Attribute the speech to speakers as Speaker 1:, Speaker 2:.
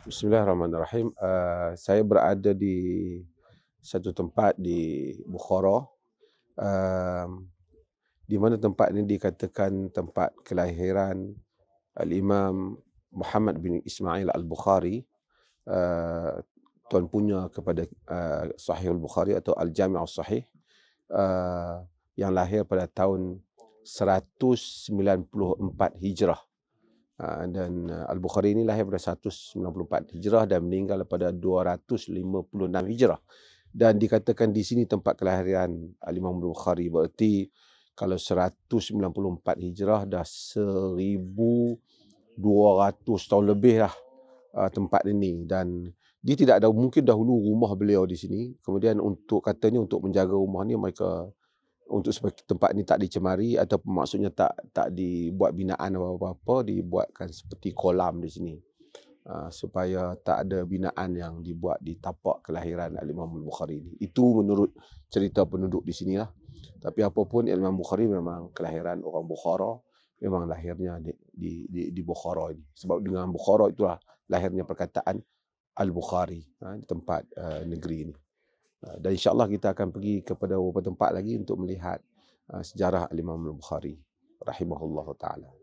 Speaker 1: Bismillahirrahmanirrahim. Uh, saya berada di satu tempat di Bukhara. Uh, di mana tempat ini dikatakan tempat kelahiran Al-Imam Muhammad bin Ismail Al-Bukhari. Uh, tuan punya kepada uh, Sahih Al-Bukhari atau Al-Jami' Al-Sahih. Uh, yang lahir pada tahun 194 Hijrah. Ah, dan ah, Al-Bukhari ni lahir pada 194 Hijrah dan meninggal pada 256 Hijrah. Dan dikatakan di sini tempat kelahiran Al-Imam ah, Al-Bukhari berarti kalau 194 Hijrah dah 1200 tahun lebih lah tempat ini dan dia tidak ada mungkin dahulu rumah beliau di sini kemudian untuk katanya untuk menjaga rumah ni mereka untuk supaya tempat ini tak dicemari ataupun maksudnya tak tak dibuat binaan apa-apa dibuatkan seperti kolam di sini uh, supaya tak ada binaan yang dibuat di tapak kelahiran Al-Imam Al-Bukhari ini. Itu menurut cerita penduduk di sini lah. Tapi apapun Al-Imam Bukhari memang kelahiran orang Bukhara memang lahirnya di, di di di Bukhara ini. Sebab dengan Bukhara itulah lahirnya perkataan Al-Bukhari ah, di uh, tempat uh, negeri ini. Ah, dan insyaallah kita akan pergi kepada beberapa tempat lagi untuk melihat ah, sejarah al-Imam al-Bukhari Rahimahullah taala